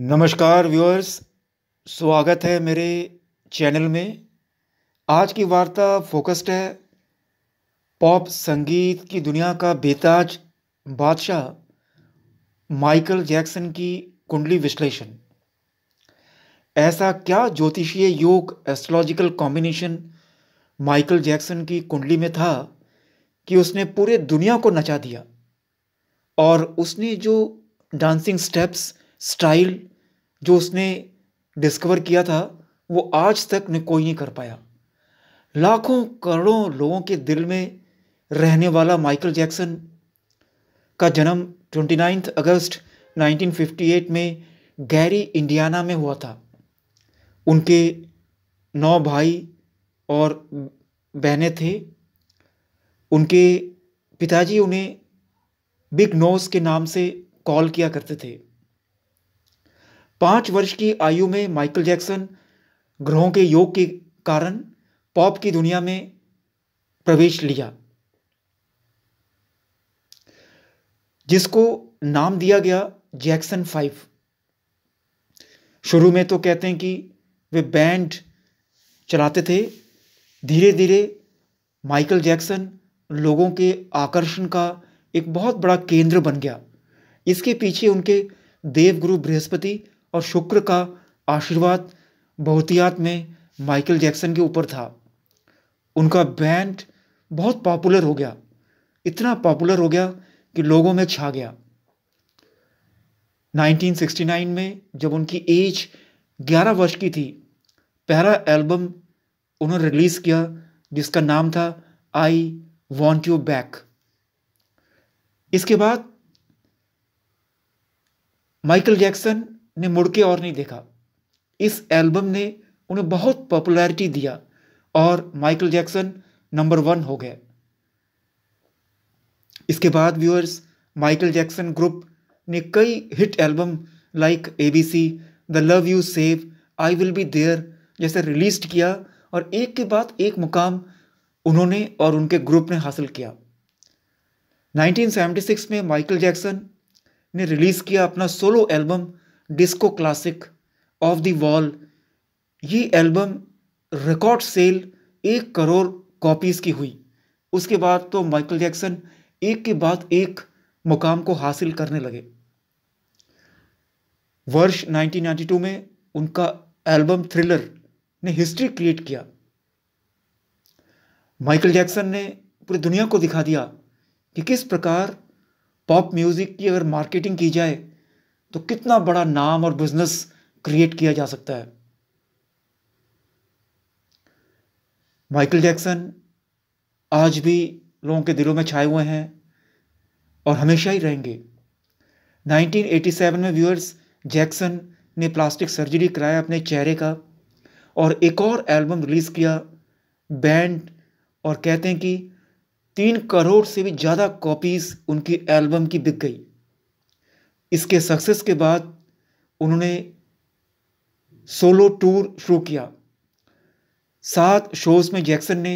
नमस्कार व्यूअर्स स्वागत है मेरे चैनल में आज की वार्ता फोकस्ड है पॉप संगीत की दुनिया का बेताज बादशाह माइकल जैक्सन की कुंडली विश्लेषण ऐसा क्या ज्योतिषीय योग एस्ट्रोलॉजिकल कॉम्बिनेशन माइकल जैक्सन की कुंडली में था कि उसने पूरे दुनिया को नचा दिया और उसने जो डांसिंग स्टेप्स स्टाइल जो उसने डिस्कवर किया था वो आज तक ने कोई नहीं कर पाया लाखों करोड़ों लोगों के दिल में रहने वाला माइकल जैक्सन का जन्म 29 अगस्त 1958 में गैरी इंडियाना में हुआ था उनके नौ भाई और बहनें थे उनके पिताजी उन्हें बिग नोस के नाम से कॉल किया करते थे पाँच वर्ष की आयु में माइकल जैक्सन ग्रहों के योग के कारण पॉप की दुनिया में प्रवेश लिया जिसको नाम दिया गया जैक्सन फाइव शुरू में तो कहते हैं कि वे बैंड चलाते थे धीरे धीरे माइकल जैक्सन लोगों के आकर्षण का एक बहुत बड़ा केंद्र बन गया इसके पीछे उनके देवगुरु बृहस्पति और शुक्र का आशीर्वाद बहुतियात में माइकल जैक्सन के ऊपर था उनका बैंड बहुत पॉपुलर हो गया इतना पॉपुलर हो गया कि लोगों में छा गया 1969 में जब उनकी एज 11 वर्ष की थी पहला एल्बम उन्होंने रिलीज़ किया जिसका नाम था आई वॉन्ट यू बैक इसके बाद माइकल जैक्सन ने मुड़ के और नहीं देखा इस एल्बम ने उन्हें बहुत पॉपुलैरिटी दिया और माइकल जैक्सन नंबर वन हो गए इसके बाद व्यूअर्स माइकल जैक्सन ग्रुप ने कई hit album like A B C the love you save I will be there जैसे रिलीज किया और एक के बाद एक मुकाम उन्होंने और उनके ग्रुप ने हासिल किया 1976 में माइकल जैक्सन ने रिलीज़ किया अपना solo album disco classic off the wall ये एल्बम रिकॉर्ड सेल एक करोड़ कॉपीज़ की हुई उसके बाद तो माइकल जैक्सन एक के बाद एक मुकाम को हासिल करने लगे वर्ष 1992 में उनका एल्बम थ्रिलर ने हिस्ट्री क्रिएट किया माइकल जैक्सन ने पूरी दुनिया को दिखा दिया कि किस प्रकार पॉप म्यूज़िक की अगर मार्केटिंग की जाए तो कितना बड़ा नाम और बिजनेस क्रिएट किया जा सकता है माइकल जैक्सन आज भी लोगों के दिलों में छाए हुए हैं और हमेशा ही रहेंगे 1987 में व्यूअर्स जैक्सन ने प्लास्टिक सर्जरी कराया अपने चेहरे का और एक और एल्बम रिलीज़ किया बैंड और कहते हैं कि तीन करोड़ से भी ज़्यादा कॉपीज़ उनकी एल्बम की बिक गई इसके सक्सेस के बाद उन्होंने सोलो टूर शुरू किया सात शोज़ में जैक्सन ने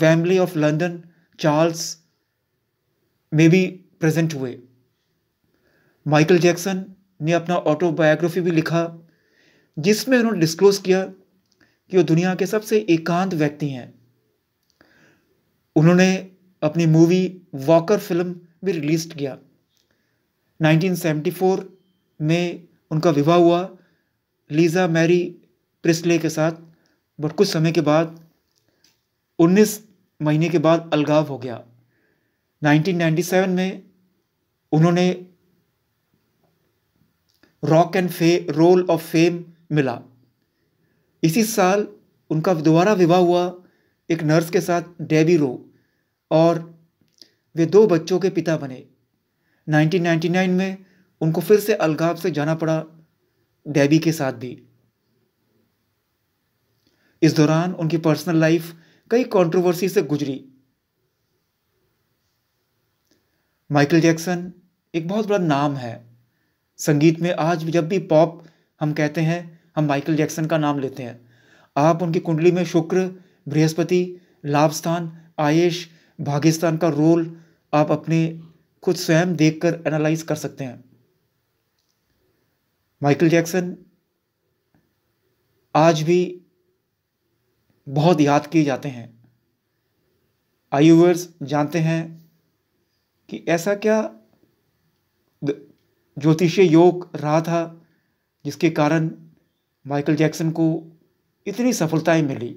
वैमले ऑफ लंदन चार्ल्स में भी प्रेजेंट हुए माइकल जैक्सन ने अपना ऑटोबायोग्राफी भी लिखा जिसमें उन्होंने डिस्क्लोज किया कि वो दुनिया के सबसे एकांत व्यक्ति हैं उन्होंने अपनी मूवी वॉकर फिल्म भी रिलीज किया 1974 में उनका विवाह हुआ लीज़ा मैरी प्रिस्ले के साथ बट कुछ समय के बाद 19 महीने के बाद अलगाव हो गया 1997 में उन्होंने रॉक एंड फे रोल ऑफ फेम मिला इसी साल उनका दोबारा विवाह हुआ एक नर्स के साथ डेबी रो और वे दो बच्चों के पिता बने 1999 में उनको फिर से अलगाव से जाना पड़ा डेबी के साथ भी इस दौरान उनकी पर्सनल लाइफ कई कंट्रोवर्सी से गुजरी माइकल जैक्सन एक बहुत बड़ा नाम है संगीत में आज जब भी पॉप हम कहते हैं हम माइकल जैक्सन का नाम लेते हैं आप उनकी कुंडली में शुक्र बृहस्पति लाभ स्थान आयेश भाग्यस्थान का रोल आप अपने खुद स्वयं देखकर एनालाइज कर सकते हैं माइकल जैक्सन आज भी बहुत याद किए जाते हैं आयुवर्स जानते हैं कि ऐसा क्या ज्योतिषीय योग रहा था जिसके कारण माइकल जैक्सन को इतनी सफलताएं मिली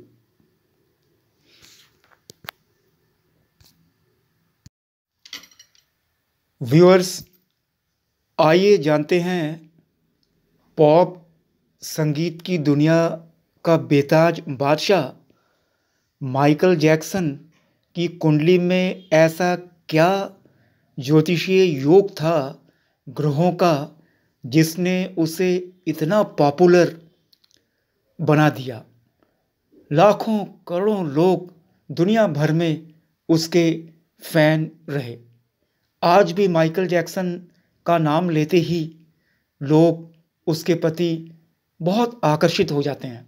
व्यूअर्स आइए जानते हैं पॉप संगीत की दुनिया का बेताज बादशाह माइकल जैक्सन की कुंडली में ऐसा क्या ज्योतिषीय योग था ग्रहों का जिसने उसे इतना पॉपुलर बना दिया लाखों करोड़ों लोग दुनिया भर में उसके फैन रहे आज भी माइकल जैक्सन का नाम लेते ही लोग उसके प्रति बहुत आकर्षित हो जाते हैं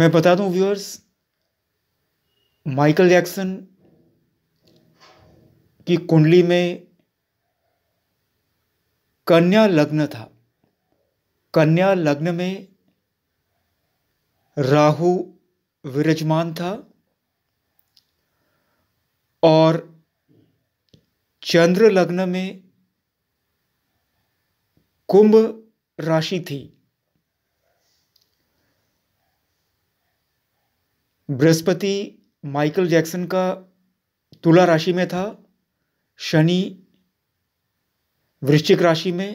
मैं बता दूं व्यूअर्स माइकल जैक्सन की कुंडली में कन्या लग्न था कन्या लग्न में राहु विराजमान था और चंद्र लग्न में कुंभ राशि थी बृहस्पति माइकल जैक्सन का तुला राशि में था शनि वृश्चिक राशि में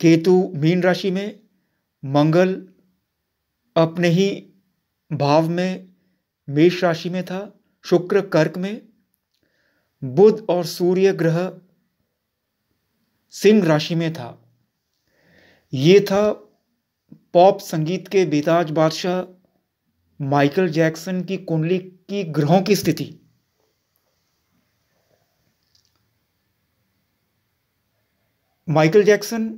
केतु मीन राशि में मंगल अपने ही भाव में मेष राशि में था शुक्र कर्क में बुध और सूर्य ग्रह सिंह राशि में था यह था पॉप संगीत के बेताज बादशाह माइकल जैक्सन की कुंडली की ग्रहों की स्थिति माइकल जैक्सन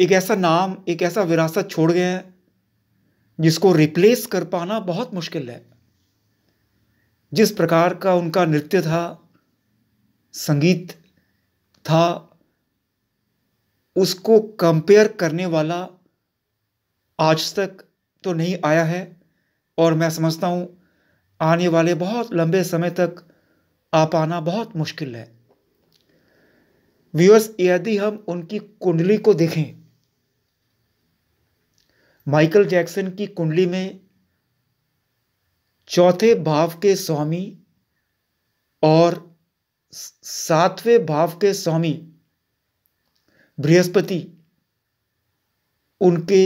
एक ऐसा नाम एक ऐसा विरासत छोड़ गए हैं जिसको रिप्लेस कर पाना बहुत मुश्किल है जिस प्रकार का उनका नृत्य था संगीत था उसको कंपेयर करने वाला आज तक तो नहीं आया है और मैं समझता हूँ आने वाले बहुत लंबे समय तक आ पाना बहुत मुश्किल है व्यूअर्स यदि हम उनकी कुंडली को देखें माइकल जैक्सन की कुंडली में चौथे भाव के स्वामी और सातवें भाव के स्वामी बृहस्पति उनके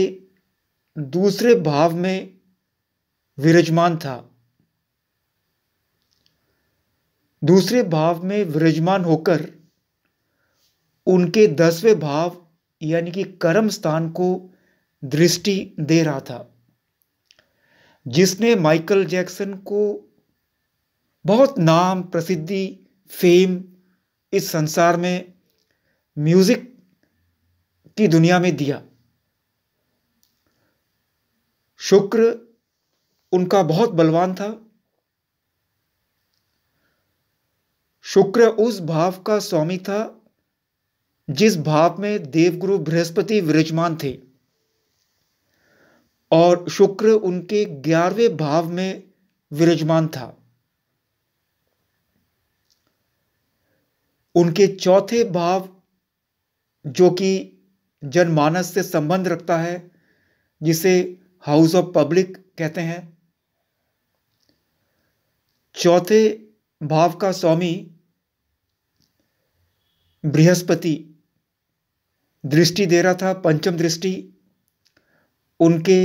दूसरे भाव में विराजमान था दूसरे भाव में विराजमान होकर उनके दसवें भाव यानी कि कर्म स्थान को दृष्टि दे रहा था जिसने माइकल जैक्सन को बहुत नाम प्रसिद्धि फेम इस संसार में म्यूजिक की दुनिया में दिया शुक्र उनका बहुत बलवान था शुक्र उस भाव का स्वामी था जिस भाव में देवगुरु बृहस्पति विराजमान थे और शुक्र उनके ग्यारहवें भाव में विराजमान था उनके चौथे भाव जो कि जनमानस से संबंध रखता है जिसे हाउस ऑफ पब्लिक कहते हैं चौथे भाव का स्वामी बृहस्पति दृष्टि दे रहा था पंचम दृष्टि उनके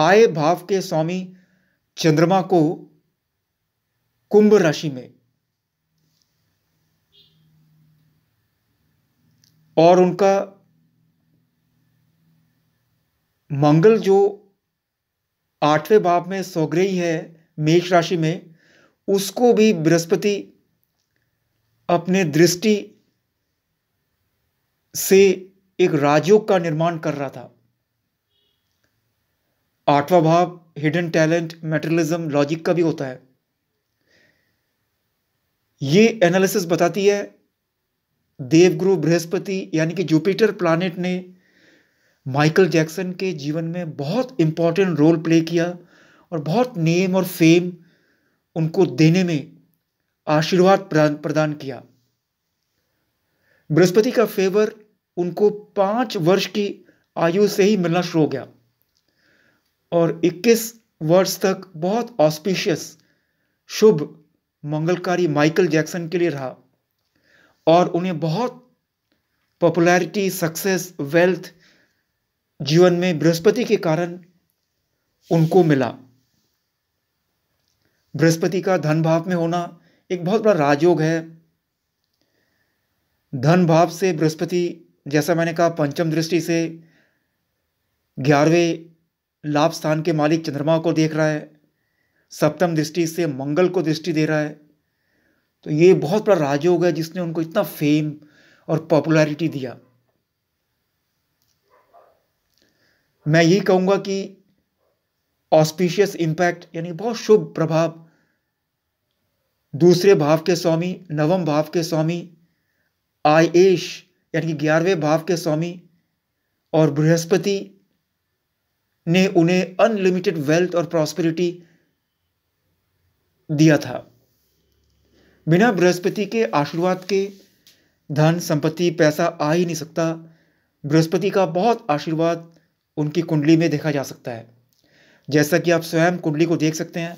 आय भाव के स्वामी चंद्रमा को कुंभ राशि में और उनका मंगल जो आठवें भाव में सौग्रही है मेष राशि में उसको भी बृहस्पति अपने दृष्टि से एक राजयोग का निर्माण कर रहा था आठवां भाव हिडन टैलेंट मेटरलिज्म लॉजिक का भी होता है ये एनालिसिस बताती है देवगुरु बृहस्पति यानी कि जुपिटर प्लानिट ने माइकल जैक्सन के जीवन में बहुत इम्पॉर्टेंट रोल प्ले किया और बहुत नेम और फेम उनको देने में आशीर्वाद प्रदान किया बृहस्पति का फेवर उनको पाँच वर्ष की आयु से ही मिलना शुरू हो गया और 21 वर्ष तक बहुत ऑस्पिशियस शुभ मंगलकारी माइकल जैक्सन के लिए रहा और उन्हें बहुत पॉपुलैरिटी सक्सेस वेल्थ जीवन में बृहस्पति के कारण उनको मिला बृहस्पति का धन भाव में होना एक बहुत बड़ा राजयोग है धन भाव से बृहस्पति जैसा मैंने कहा पंचम दृष्टि से ग्यारहवें लाभ स्थान के मालिक चंद्रमा को देख रहा है सप्तम दृष्टि से मंगल को दृष्टि दे रहा है तो ये बहुत बड़ा राजयोग हो गया जिसने उनको इतना फेम और पॉपुलैरिटी दिया मैं यही कहूंगा कि ऑस्पिशियस इंपैक्ट यानी बहुत शुभ प्रभाव दूसरे भाव के स्वामी नवम भाव के स्वामी आयेश यानी कि ग्यारहवें भाव के स्वामी और बृहस्पति ने उन्हें अनलिमिटेड वेल्थ और प्रॉस्पेरिटी दिया था बिना बृहस्पति के आशीर्वाद के धन संपत्ति पैसा आ ही नहीं सकता बृहस्पति का बहुत आशीर्वाद उनकी कुंडली में देखा जा सकता है जैसा कि आप स्वयं कुंडली को देख सकते हैं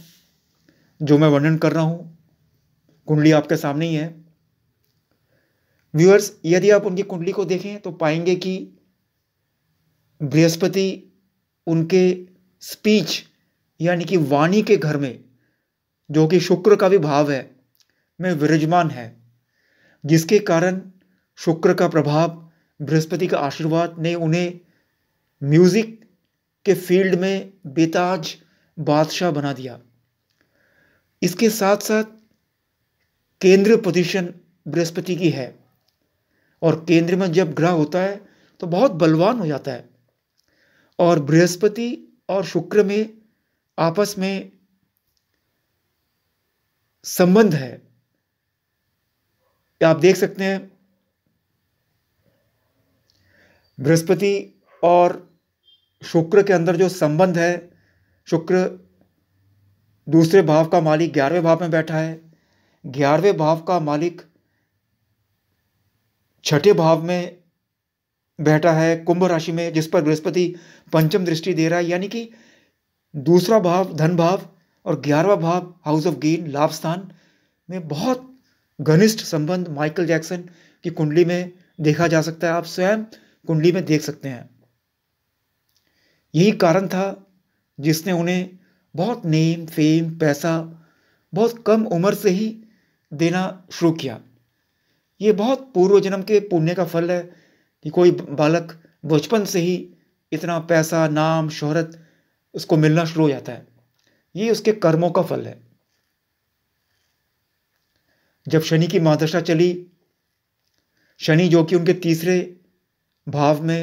जो मैं वर्णन कर रहा हूँ कुंडली आपके सामने ही है व्यूअर्स यदि आप उनकी कुंडली को देखें तो पाएंगे कि बृहस्पति उनके स्पीच यानी कि वाणी के घर में जो कि शुक्र का भी भाव है में विराजमान है जिसके कारण शुक्र का प्रभाव बृहस्पति का आशीर्वाद ने उन्हें म्यूज़िक के फील्ड में बेताज बादशाह बना दिया इसके साथ साथ केंद्र पोजीशन बृहस्पति की है और केंद्र में जब ग्रह होता है तो बहुत बलवान हो जाता है और बृहस्पति और शुक्र में आपस में संबंध है आप देख सकते हैं बृहस्पति और शुक्र के अंदर जो संबंध है शुक्र दूसरे भाव का मालिक ग्यारहवें भाव में बैठा है ग्यारहवें भाव का मालिक छठे भाव में बैठा है कुंभ राशि में जिस पर बृहस्पति पंचम दृष्टि दे रहा है यानी कि दूसरा भाव धन भाव और ग्यारहवा भाव हाउस ऑफ गेन लाभ स्थान में बहुत घनिष्ठ संबंध माइकल जैक्सन की कुंडली में देखा जा सकता है आप स्वयं कुंडली में देख सकते हैं यही कारण था जिसने उन्हें बहुत नेम फेम पैसा बहुत कम उम्र से ही देना शुरू किया ये बहुत पूर्व जन्म के पुण्य का फल है कि कोई बालक बचपन से ही इतना पैसा नाम शोहरत उसको मिलना शुरू हो जाता है ये उसके कर्मों का फल है जब शनि की महादशा चली शनि जो कि उनके तीसरे भाव में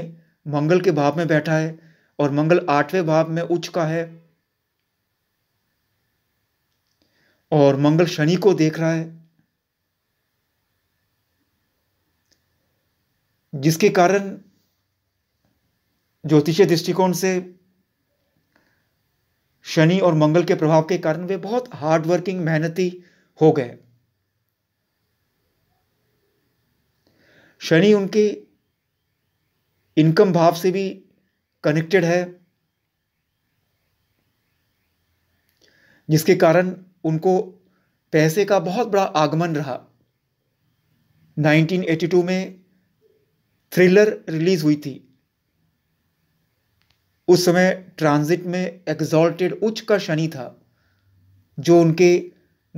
मंगल के भाव में बैठा है और मंगल आठवें भाव में उच्च का है और मंगल शनि को देख रहा है जिसके कारण ज्योतिषीय दृष्टिकोण से शनि और मंगल के प्रभाव के कारण वे बहुत हार्डवर्किंग मेहनती हो गए शनि उनके इनकम भाव से भी कनेक्टेड है जिसके कारण उनको पैसे का बहुत बड़ा आगमन रहा 1982 में थ्रिलर रिलीज हुई थी उस समय ट्रांजिट में एक्सॉल्टेड उच्च का शनि था जो उनके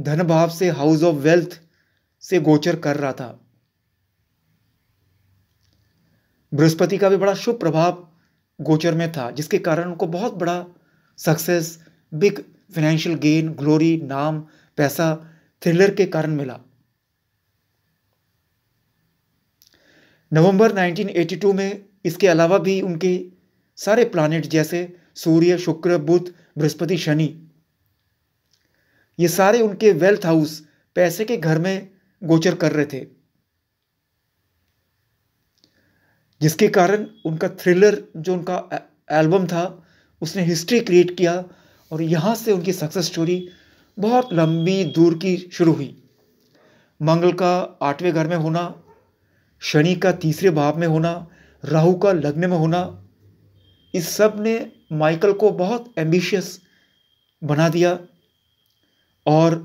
धन भाव से हाउस ऑफ वेल्थ से गोचर कर रहा था बृहस्पति का भी बड़ा शुभ प्रभाव गोचर में था जिसके कारण उनको बहुत बड़ा success big financial gain glory नाम पैसा थ्रिलर के कारण मिला नवंबर 1982 में इसके अलावा भी उनके सारे प्लानिट जैसे सूर्य शुक्र बुध बृहस्पति शनि ये सारे उनके वेल्थ हाउस पैसे के घर में गोचर कर रहे थे जिसके कारण उनका थ्रिलर जो उनका एल्बम था उसने हिस्ट्री क्रिएट किया और यहाँ से उनकी सक्सेस स्टोरी बहुत लंबी दूर की शुरू हुई मंगल का आठवें घर में होना शनि का तीसरे भाव में होना राहु का लग्न में होना इस सब ने माइकल को बहुत एम्बिशियस बना दिया और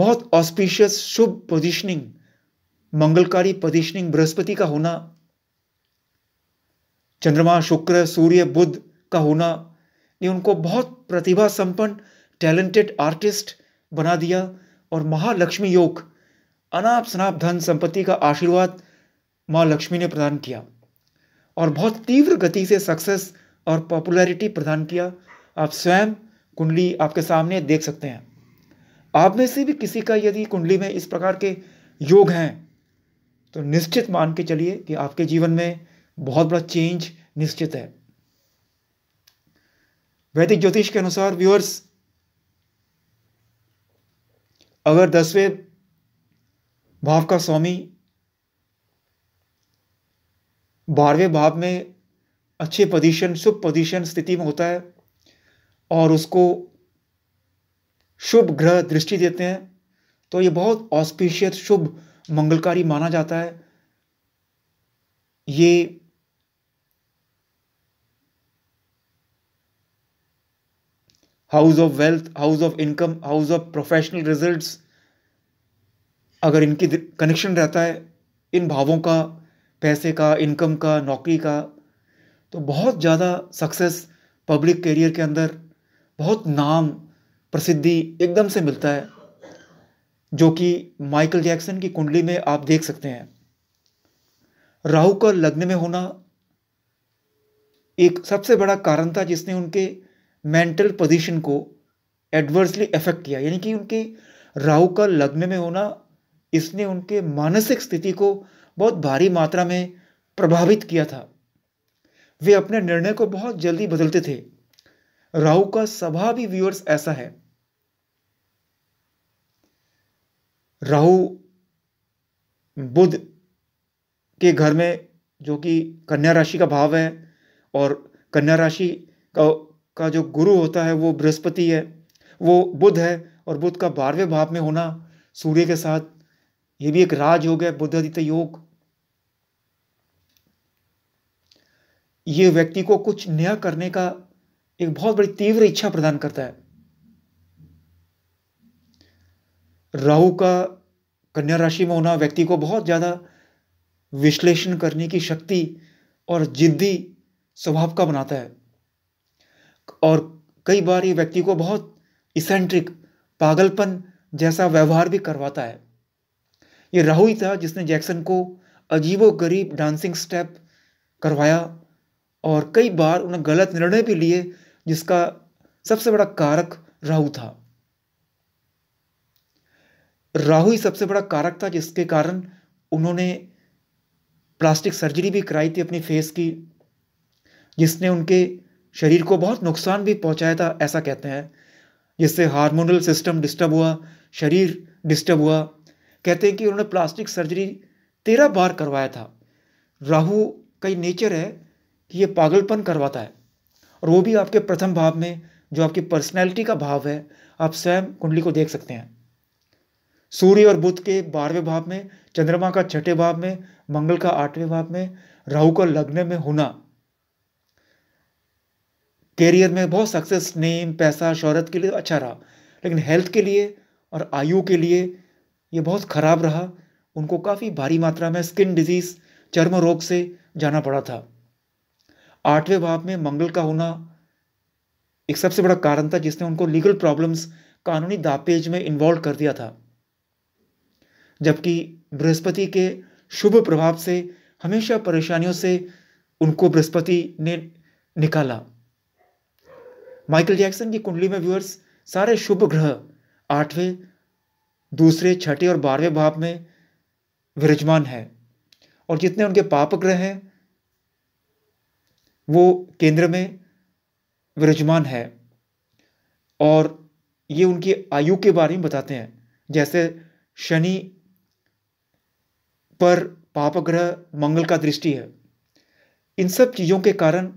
बहुत ऑस्पिशियस शुभ पोजिशनिंग मंगलकारी पोजिशनिंग बृहस्पति का होना चंद्रमा शुक्र सूर्य बुद्ध का होना ने उनको बहुत प्रतिभा संपन्न टैलेंटेड आर्टिस्ट बना दिया और महालक्ष्मी योग अनाप शनाप धन संपत्ति का आशीर्वाद माँ लक्ष्मी ने प्रदान किया और बहुत तीव्र गति से सक्सेस और पॉपुलैरिटी प्रदान किया आप स्वयं कुंडली आपके सामने देख सकते हैं आप में से भी किसी का यदि कुंडली में इस प्रकार के योग हैं तो निश्चित मान के चलिए कि आपके जीवन में बहुत बड़ा चेंज निश्चित है वैदिक ज्योतिष के अनुसार व्यूअर्स अगर दसवें भाव का स्वामी बारहवें भाव में अच्छे पोजीशन शुभ पोजीशन स्थिति में होता है और उसको शुभ ग्रह दृष्टि देते हैं तो ये बहुत ऑस्पिशियस शुभ मंगलकारी माना जाता है ये house of wealth house of income house of professional results अगर इनकी कनेक्शन रहता है इन भावों का पैसे का इनकम का नौकरी का तो बहुत ज़्यादा सक्सेस पब्लिक करियर के अंदर बहुत नाम प्रसिद्धि एकदम से मिलता है जो कि माइकल जैक्सन की कुंडली में आप देख सकते हैं राहु का लग्न में होना एक सबसे बड़ा कारण था जिसने उनके मेंटल पोजीशन को एडवर्सली इफेक्ट किया यानी कि उनके राहु का लग्न में होना इसने उनके मानसिक स्थिति को बहुत भारी मात्रा में प्रभावित किया था वे अपने निर्णय को बहुत जल्दी बदलते थे राहु का स्वभाव ही व्यूअर्स ऐसा है राहु बुध के घर में जो कि कन्या राशि का भाव है और कन्या राशि का का जो गुरु होता है वो बृहस्पति है वो बुध है और बुध का बारहवें भाव में होना सूर्य के साथ ये भी एक राज योग है बुद्धादित्य योग ये व्यक्ति को कुछ नया करने का एक बहुत बड़ी तीव्र इच्छा प्रदान करता है राहु का कन्या राशि में होना व्यक्ति को बहुत ज़्यादा विश्लेषण करने की शक्ति और जिद्दी स्वभाव का बनाता है और कई बार ये व्यक्ति को बहुत इसेंट्रिक पागलपन जैसा व्यवहार भी करवाता है ये राहु ही था जिसने जैक्सन को अजीबो गरीब डांसिंग स्टेप करवाया और कई बार उन्हें गलत निर्णय भी लिए जिसका सबसे बड़ा कारक राहु था राहु ही सबसे बड़ा कारक था जिसके कारण उन्होंने प्लास्टिक सर्जरी भी कराई थी अपनी फेस की जिसने उनके शरीर को बहुत नुकसान भी पहुंचाया था ऐसा कहते हैं जिससे हार्मोनल सिस्टम डिस्टर्ब हुआ शरीर डिस्टर्ब हुआ कहते हैं कि उन्होंने प्लास्टिक सर्जरी तेरह बार करवाया था राहु का नेचर है कि ये पागलपन करवाता है और वो भी आपके प्रथम भाव में जो आपकी पर्सनैलिटी का भाव है आप स्वयं कुंडली को देख सकते हैं सूर्य और बुध के बारहवें भाव में चंद्रमा का छठे भाव में मंगल का आठवें भाव में राहु का लग्न में होना कैरियर में बहुत सक्सेस नेम पैसा शहरत के लिए अच्छा रहा लेकिन हेल्थ के लिए और आयु के लिए ये बहुत ख़राब रहा उनको काफ़ी भारी मात्रा में स्किन डिजीज़ चर्म रोग से जाना पड़ा था आठवें भाव में मंगल का होना एक सबसे बड़ा कारण था जिसने उनको लीगल प्रॉब्लम्स कानूनी दापेज में इन्वॉल्व कर दिया था जबकि बृहस्पति के शुभ प्रभाव से हमेशा परेशानियों से उनको बृहस्पति ने निकाला माइकल जैक्सन की कुंडली में व्यूअर्स सारे शुभ ग्रह आठवें दूसरे छठे और बारहवें भाव में विराजमान है और जितने उनके पाप ग्रह हैं वो केंद्र में विराजमान है और ये उनकी आयु के बारे में बताते हैं जैसे शनि पर पापग्रह मंगल का दृष्टि है इन सब चीज़ों के कारण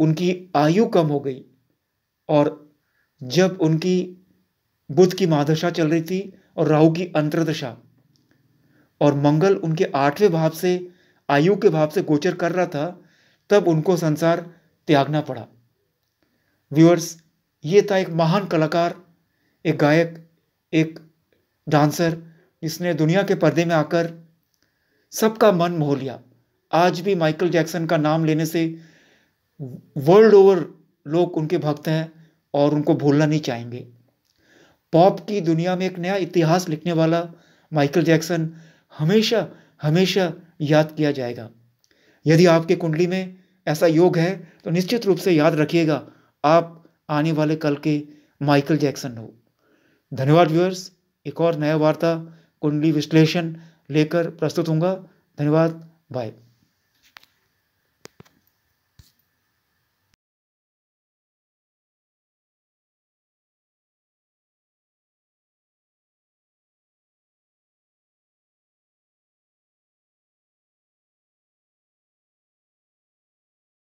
उनकी आयु कम हो गई और जब उनकी बुध की महादशा चल रही थी और राहु की अंतरदशा और मंगल उनके आठवें भाव से आयु के भाव से गोचर कर रहा था तब उनको संसार त्यागना पड़ा व्यूअर्स ये था एक महान कलाकार एक गायक एक डांसर जिसने दुनिया के पर्दे में आकर सबका मन मोह लिया आज भी माइकल जैक्सन का नाम लेने से वर्ल्ड ओवर लोग उनके भक्त हैं और उनको भूलना नहीं चाहेंगे पॉप की दुनिया में एक नया इतिहास लिखने वाला माइकल जैक्सन हमेशा हमेशा याद किया जाएगा यदि आपके कुंडली में ऐसा योग है तो निश्चित रूप से याद रखिएगा आप आने वाले कल के माइकल जैक्सन हो धन्यवाद व्यूअर्स एक और नया वार्ता कुंडली विश्लेषण लेकर प्रस्तुत हूँगा धन्यवाद बाय